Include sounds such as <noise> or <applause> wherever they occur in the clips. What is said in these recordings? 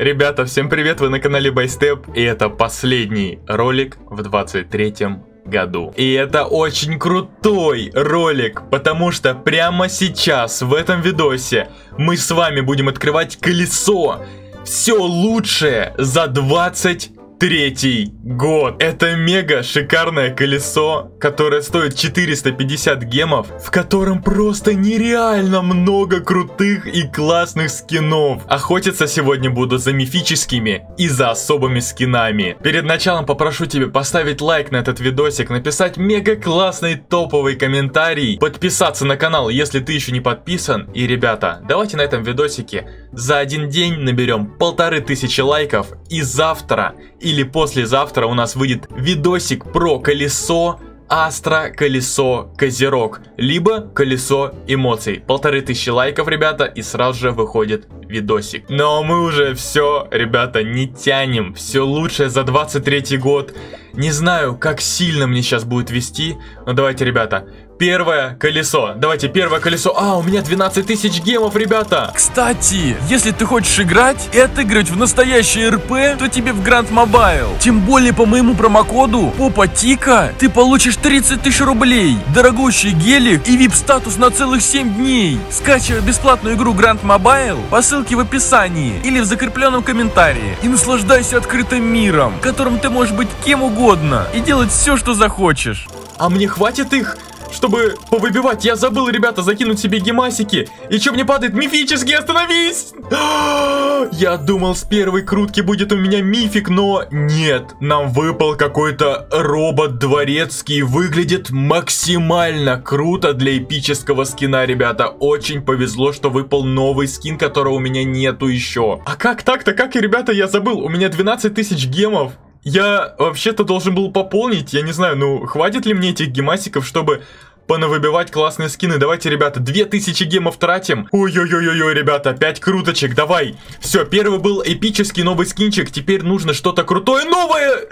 Ребята, всем привет, вы на канале Байстеп, и это последний ролик в 23-м году. И это очень крутой ролик, потому что прямо сейчас, в этом видосе, мы с вами будем открывать колесо. Все лучшее за 20 третий год. Это мега шикарное колесо, которое стоит 450 гемов, в котором просто нереально много крутых и классных скинов. Охотиться сегодня буду за мифическими и за особыми скинами. Перед началом попрошу тебя поставить лайк на этот видосик, написать мега классный топовый комментарий, подписаться на канал, если ты еще не подписан. И, ребята, давайте на этом видосике за один день наберем полторы тысячи лайков и завтра, и или послезавтра у нас выйдет видосик про колесо, Астра, Колесо, Козерог, либо Колесо эмоций. Полторы тысячи лайков, ребята, и сразу же выходит видосик. Но ну, а мы уже все, ребята, не тянем. Все лучшее за 23 год. Не знаю, как сильно мне сейчас будет вести, но давайте, ребята, первое колесо. Давайте первое колесо. А, у меня 12 тысяч гемов, ребята. Кстати, если ты хочешь играть и отыгрывать в настоящий РП, то тебе в Гранд Мобайл. Тем более по моему промокоду Попа Тика ты получишь 30 тысяч рублей, дорогущий гелик и вип статус на целых 7 дней. Скачивай бесплатную игру Гранд Мобайл по ссылке в описании или в закрепленном комментарии и наслаждайся открытым миром, в котором ты можешь быть кем угодно и делать все, что захочешь. А мне хватит их? чтобы повыбивать. Я забыл, ребята, закинуть себе гемасики. И что мне падает? Мифический, остановись! <gasps> Я думал, с первой крутки будет у меня мифик, но нет. Нам выпал какой-то робот дворецкий. Выглядит максимально круто для эпического скина, ребята. Очень повезло, что выпал новый скин, которого у меня нету еще. А как так-то? Как, ребята, я забыл? У меня 12 тысяч гемов. Я вообще-то должен был пополнить, я не знаю, ну хватит ли мне этих гемасиков, чтобы понавыбивать классные скины. Давайте, ребята, 2000 гемов тратим. Ой-ой-ой-ой, ребята, 5 круточек, давай. Все, первый был эпический новый скинчик. Теперь нужно что-то крутое новое.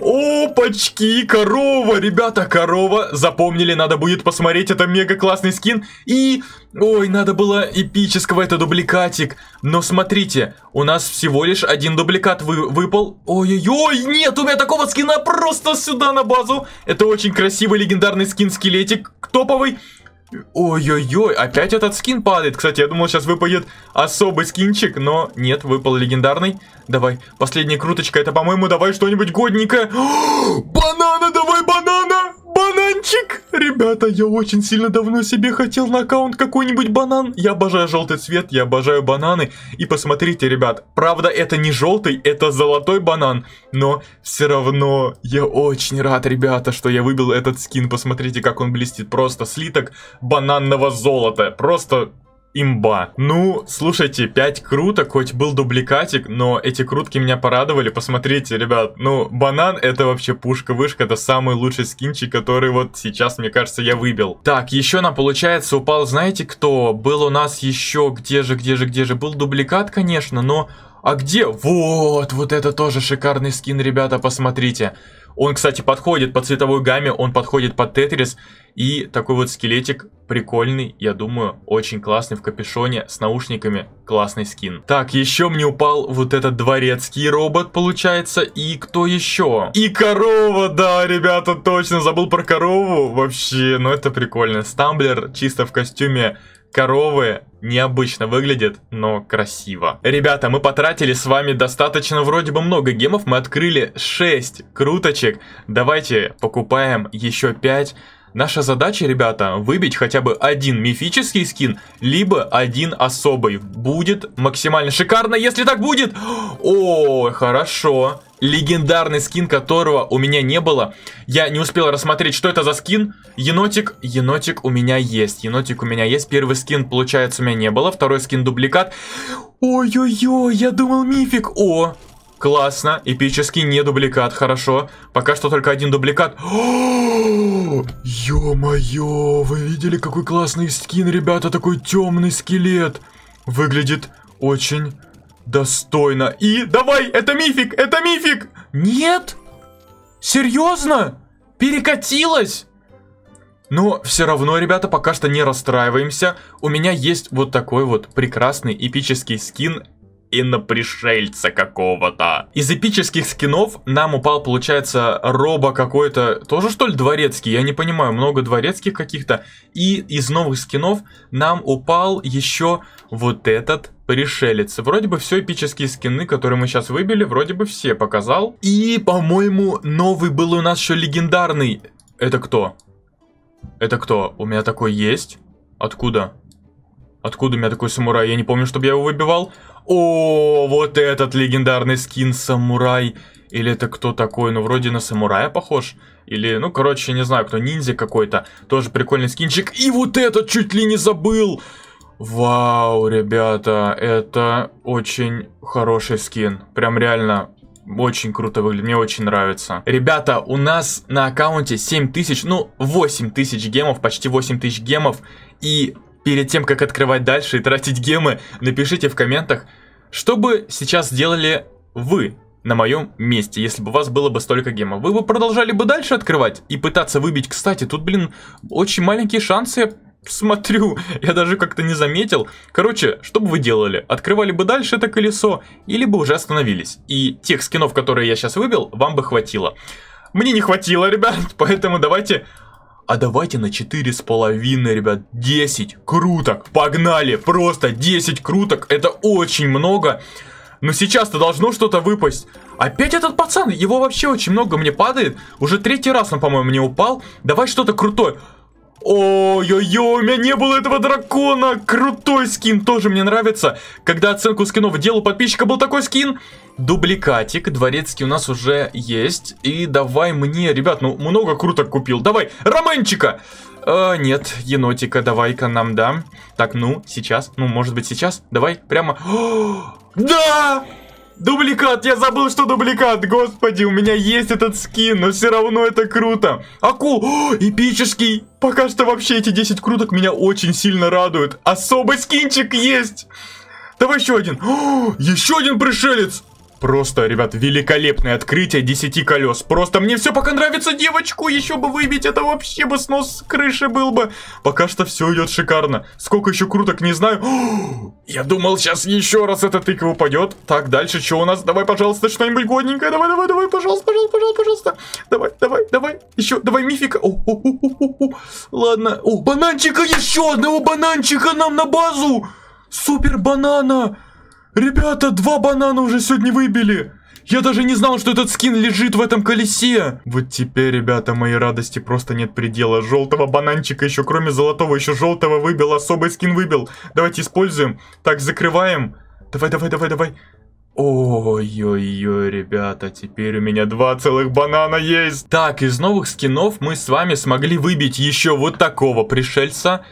Опачки, корова, ребята, корова. Запомнили, надо будет посмотреть, это мега классный скин. И... Ой, надо было эпического, это дубликатик. Но смотрите, у нас всего лишь один дубликат вы выпал. Ой-ой-ой, нет, у меня такого скина просто сюда на базу. Это очень красивый легендарный скин скелетик к топовой. Ой-ой-ой, опять этот скин падает. Кстати, я думал, сейчас выпадет особый скинчик, но нет, выпал легендарный. Давай, последняя круточка, это, по-моему, давай что-нибудь годненькое. О, <gasps> банана, давай банана! Бананчик! Ребята, я очень сильно давно себе хотел на аккаунт какой-нибудь банан. Я обожаю желтый цвет, я обожаю бананы. И посмотрите, ребят, правда это не желтый, это золотой банан. Но все равно я очень рад, ребята, что я выбил этот скин. Посмотрите, как он блестит. Просто слиток бананного золота. Просто имба. Ну, слушайте, 5 круток, хоть был дубликатик, но эти крутки меня порадовали. Посмотрите, ребят, ну, банан это вообще пушка-вышка, это самый лучший скинчик, который вот сейчас, мне кажется, я выбил. Так, еще нам, получается, упал, знаете кто? Был у нас еще, где же, где же, где же? Был дубликат, конечно, но... А где? Вот, вот это тоже шикарный скин, ребята, посмотрите. Посмотрите. Он, кстати, подходит по цветовой гамме, он подходит под Тетрис. И такой вот скелетик прикольный, я думаю, очень классный в капюшоне с наушниками, классный скин. Так, еще мне упал вот этот дворецкий робот, получается, и кто еще? И корова, да, ребята, точно, забыл про корову, вообще, ну это прикольно. Стамблер чисто в костюме коровы необычно выглядят, но красиво. Ребята, мы потратили с вами достаточно вроде бы много гемов, мы открыли 6 круточек. Давайте покупаем еще 5. Наша задача, ребята, выбить хотя бы один мифический скин, либо один особый. Будет максимально шикарно, если так будет. О, хорошо легендарный скин, которого у меня не было. Я не успел рассмотреть, что это за скин. Енотик, енотик у меня есть. Енотик у меня есть. Первый скин, получается, у меня не было. Второй скин дубликат. Ой-ой-ой, я думал мифик. О, классно. Эпический не дубликат, хорошо. Пока что только один дубликат. <gasps> Ё-моё, вы видели, какой классный скин, ребята? Такой темный скелет. Выглядит очень Достойно. И давай, это мифик, это мифик. Нет? Серьезно? Перекатилась? Но все равно, ребята, пока что не расстраиваемся. У меня есть вот такой вот прекрасный эпический скин и инопришельца какого-то. Из эпических скинов нам упал, получается, робо какой-то, тоже что ли дворецкий, я не понимаю, много дворецких каких-то. И из новых скинов нам упал еще вот этот Пришелец. Вроде бы все эпические скины, которые мы сейчас выбили, вроде бы все показал. И, по-моему, новый был у нас еще легендарный. Это кто? Это кто? У меня такой есть? Откуда? Откуда у меня такой самурай? Я не помню, чтобы я его выбивал. О, вот этот легендарный скин самурай. Или это кто такой? Ну, вроде на самурая похож. Или, ну, короче, не знаю, кто ниндзя какой-то. Тоже прикольный скинчик. И вот этот чуть ли не забыл. Вау, ребята, это очень хороший скин. Прям реально очень круто выглядит, мне очень нравится. Ребята, у нас на аккаунте 7 тысяч, ну 8 тысяч гемов, почти 8 тысяч гемов. И перед тем, как открывать дальше и тратить гемы, напишите в комментах, что бы сейчас сделали вы на моем месте, если бы у вас было бы столько гема, Вы бы продолжали бы дальше открывать и пытаться выбить. Кстати, тут, блин, очень маленькие шансы Смотрю, я даже как-то не заметил. Короче, что бы вы делали? Открывали бы дальше это колесо, или бы уже остановились. И тех скинов, которые я сейчас выбил, вам бы хватило. Мне не хватило, ребят, <laughs> поэтому давайте... А давайте на 4,5, ребят, 10 круток. Погнали, просто 10 круток, это очень много. Но сейчас-то должно что-то выпасть. Опять этот пацан, его вообще очень много мне падает. Уже третий раз он, по-моему, не упал. Давай что-то крутое. Ой-ой-ой, у меня не было этого дракона. Крутой скин, тоже мне нравится. Когда оценку скинов делал подписчика, был такой скин. Дубликатик, дворецкий у нас уже есть. И давай мне, ребят, ну много круто купил. Давай, Романчика! Э, нет, енотика, давай-ка нам, да. Так, ну, сейчас, ну, может быть, сейчас. Давай, прямо... О, <gasps> да! Дубликат, я забыл, что дубликат. Господи, у меня есть этот скин, но все равно это круто. Акул, О, эпический. Пока что вообще эти 10 круток меня очень сильно радуют. Особый скинчик есть. Давай еще один. О, еще один пришелец. Просто, ребят, великолепное открытие 10 колес. Просто мне все пока нравится девочку, еще бы выбить, это вообще бы снос с крыши был бы. Пока что все идет шикарно. Сколько еще круток, не знаю. <gasps> я думал, сейчас еще раз эта тыква упадет. Так, дальше что у нас? Давай, пожалуйста, что-нибудь годненькое. Давай, давай, давай, пожалуйста, пожалуйста, пожалуйста, пожалуйста. Давай, давай, давай. Еще, давай, мифика. О, о, о, о, о. Ладно. О, бананчика еще одного бананчика нам на базу. Супер банана. «Ребята, два банана уже сегодня выбили!» Я даже не знал, что этот скин лежит в этом колесе. Вот теперь, ребята, моей радости просто нет предела. Желтого бананчика еще, кроме золотого, еще желтого выбил. Особый скин выбил. Давайте используем. Так, закрываем. Давай, давай, давай, давай. Ой-ой-ой, ребята, теперь у меня два целых банана есть. Так, из новых скинов мы с вами смогли выбить еще вот такого пришельца.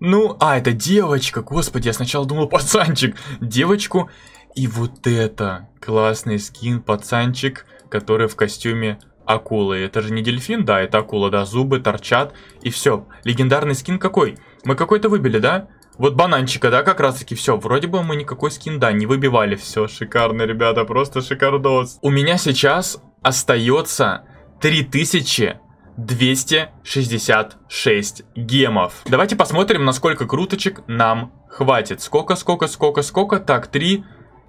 Ну, а, это девочка, господи, я сначала думал пацанчик. Девочку. И вот это классный скин, пацанчик, который в костюме акулы. Это же не дельфин, да, это акула, да, зубы торчат. И все. Легендарный скин какой? Мы какой-то выбили, да? Вот бананчика, да, как раз таки, все, вроде бы мы никакой скин, да, не выбивали, все, шикарно, ребята, просто шикардос. У меня сейчас остается 3000 266 гемов. Давайте посмотрим, насколько круточек нам хватит. Сколько, сколько, сколько, сколько? Так, 3.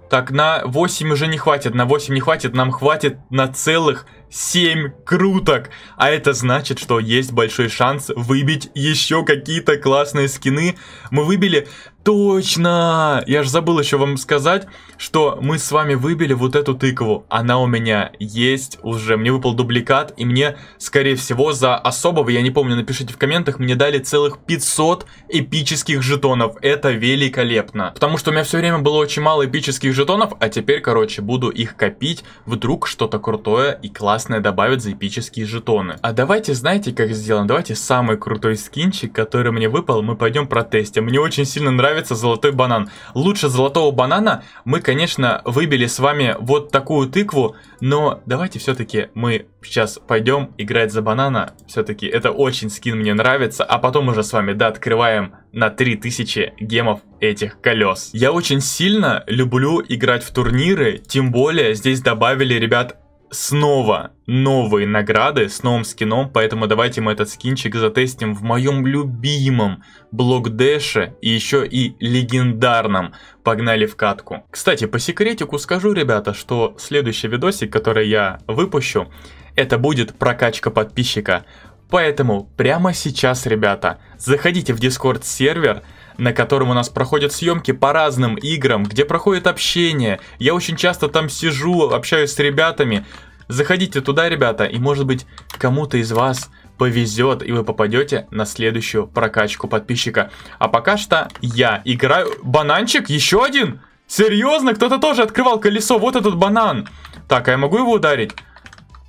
Так, на 8 уже не хватит. На 8 не хватит. Нам хватит на целых 7 круток. А это значит, что есть большой шанс выбить еще какие-то классные скины. Мы выбили... Точно! Я же забыл еще вам сказать, что мы с вами выбили вот эту тыкву. Она у меня есть уже. Мне выпал дубликат, и мне, скорее всего, за особого, я не помню, напишите в комментах, мне дали целых 500 эпических жетонов. Это великолепно. Потому что у меня все время было очень мало эпических жетонов, а теперь, короче, буду их копить. Вдруг что-то крутое и классное красное добавят за эпические жетоны. А давайте, знаете, как сделаем? Давайте самый крутой скинчик, который мне выпал, мы пойдем протестим. Мне очень сильно нравится золотой банан. Лучше золотого банана мы, конечно, выбили с вами вот такую тыкву, но давайте все-таки мы сейчас пойдем играть за банана. Все-таки это очень скин мне нравится, а потом уже с вами, да, открываем на 3000 гемов этих колес. Я очень сильно люблю играть в турниры, тем более здесь добавили, ребят, снова новые награды с новым скином, поэтому давайте мы этот скинчик затестим в моем любимом блокдэше и еще и легендарном. Погнали в катку. Кстати, по секретику скажу, ребята, что следующий видосик, который я выпущу, это будет прокачка подписчика. Поэтому прямо сейчас, ребята, заходите в дискорд сервер, на котором у нас проходят съемки по разным играм, где проходит общение. Я очень часто там сижу, общаюсь с ребятами. Заходите туда, ребята, и может быть кому-то из вас повезет, и вы попадете на следующую прокачку подписчика. А пока что я играю... Бананчик? Еще один? Серьезно? Кто-то тоже открывал колесо. Вот этот банан. Так, а я могу его ударить?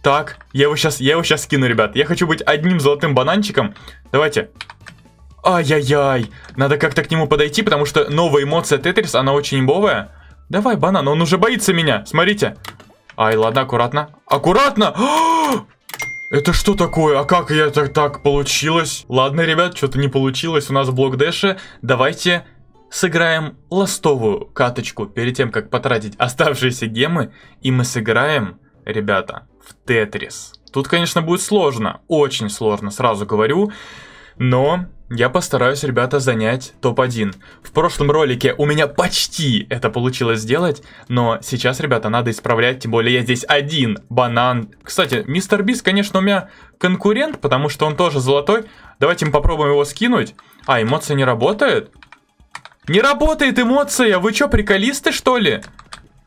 Так, я его сейчас, я его сейчас скину, ребят. Я хочу быть одним золотым бананчиком. Давайте. Ай-яй-яй. Надо как-то к нему подойти, потому что новая эмоция Тетрис, она очень имбовая. Давай, банан, он уже боится меня. Смотрите. Ай, ладно, аккуратно. Аккуратно! <gasps> Это что такое? А как я так так получилось? Ладно, ребят, что-то не получилось у нас в блок дэше. Давайте сыграем ластовую каточку перед тем, как потратить оставшиеся гемы. И мы сыграем, ребята, в Тетрис. Тут, конечно, будет сложно. Очень сложно, сразу говорю. Но я постараюсь, ребята, занять топ-1. В прошлом ролике у меня почти это получилось сделать, но сейчас, ребята, надо исправлять, тем более я здесь один банан. Кстати, мистер Бис, конечно, у меня конкурент, потому что он тоже золотой. Давайте мы попробуем его скинуть. А, эмоция не работает? Не работает эмоция! Вы чё, приколисты, что ли?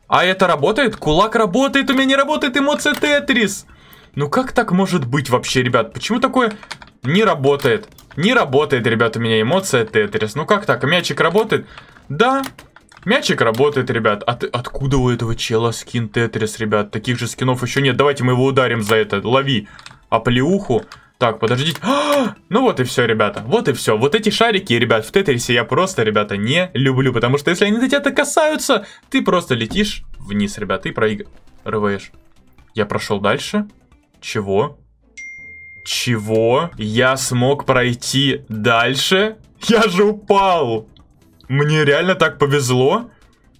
А это работает? Кулак работает, у меня не работает эмоция Тетрис! Ну как так может быть вообще, ребят? Почему такое не работает? Не работает, ребят, у меня эмоция Тетрис. Ну как так, мячик работает? Да, мячик работает, ребят. От а откуда у этого чела скин Тетрис, ребят? Таких же скинов еще нет. Давайте мы его ударим за это. Лови. А Так, подождите. А! Ну вот и все, ребята. Вот и все. Вот эти шарики, ребят, в Тетрисе я просто, ребята, не люблю. Потому что если они до тебя касаются, ты просто летишь вниз, ребят, и проигрываешь. Я прошел дальше. Чего? чего я смог пройти дальше? Я же упал! Мне реально так повезло?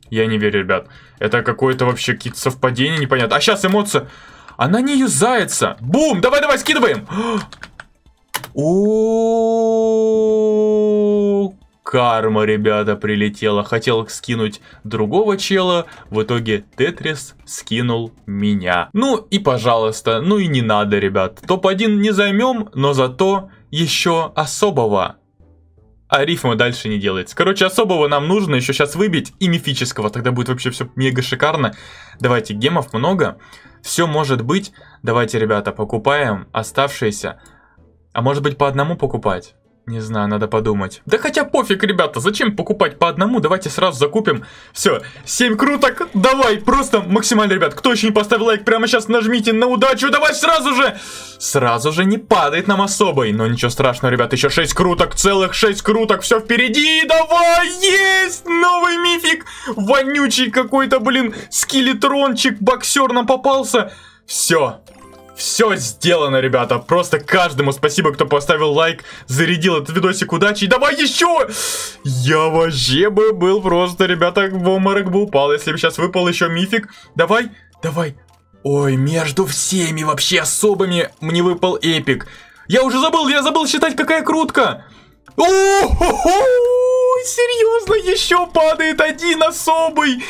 Я не верю, ребят. Это какое-то вообще какие-то совпадения непонятно. А сейчас эмоция. Она не юзается. Бум! Давай, давай, скидываем! <gasps> О, Карма, ребята, прилетела. Хотел скинуть другого чела, в итоге Тетрис скинул меня. Ну и пожалуйста, ну и не надо, ребят. Топ-1 не займем, но зато еще особого. А рифмы дальше не делается. Короче, особого нам нужно еще сейчас выбить и мифического. Тогда будет вообще все мега шикарно. Давайте, гемов много. Все может быть. Давайте, ребята, покупаем оставшиеся. А может быть по одному покупать? Не знаю, надо подумать. Да хотя пофиг, ребята, зачем покупать по одному? Давайте сразу закупим. Все, 7 круток, давай, просто максимально, ребят. Кто еще не поставил лайк, прямо сейчас нажмите на удачу, давай сразу же! Сразу же не падает нам особой, но ничего страшного, ребят, еще 6 круток, целых 6 круток, все впереди, давай, есть! Новый мифик, вонючий какой-то, блин, скелетрончик, боксер нам попался. Все, все сделано, ребята. Просто каждому спасибо, кто поставил лайк, зарядил этот видосик удачи. давай еще! Я вообще бы был просто, ребята, в обморок бы упал, если бы сейчас выпал еще мифик. Давай, давай. Ой, между всеми вообще особыми мне выпал эпик. Я уже забыл, я забыл считать, какая крутка. о хо хо Серьезно, еще падает один особый.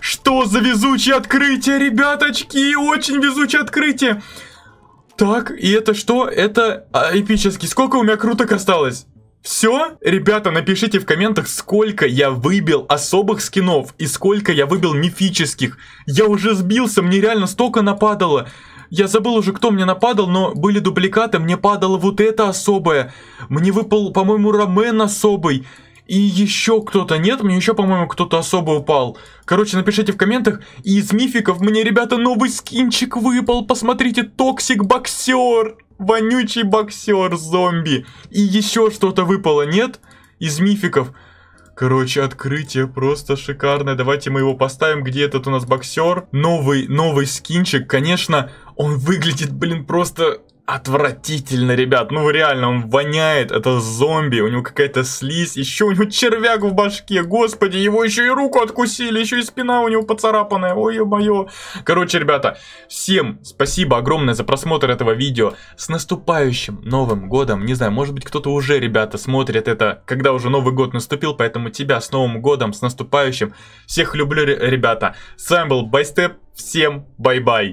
Что за везучее открытие, ребяточки! Очень везучее открытие! Так, и это что? Это а, эпически. Сколько у меня круток осталось? Все? Ребята, напишите в комментах, сколько я выбил особых скинов и сколько я выбил мифических. Я уже сбился, мне реально столько нападало. Я забыл уже, кто мне нападал, но были дубликаты. Мне падало вот это особое. Мне выпал, по-моему, рамен особый. И еще кто-то нет, мне еще, по-моему, кто-то особо упал. Короче, напишите в комментах, и из мификов мне, ребята, новый скинчик выпал. Посмотрите, токсик боксер, вонючий боксер зомби. И еще что-то выпало, нет? Из мификов. Короче, открытие просто шикарное. Давайте мы его поставим. Где этот у нас боксер? Новый, новый скинчик. Конечно, он выглядит, блин, просто отвратительно, ребят. Ну реально, он воняет, это зомби, у него какая-то слизь, еще у него червяк в башке, господи, его еще и руку откусили, еще и спина у него поцарапанная, ой ё-моё. Короче, ребята, всем спасибо огромное за просмотр этого видео. С наступающим Новым Годом, не знаю, может быть кто-то уже, ребята, смотрит это, когда уже Новый Год наступил, поэтому тебя с Новым Годом, с наступающим. Всех люблю, ребята. С вами был Байстеп, всем бай-бай.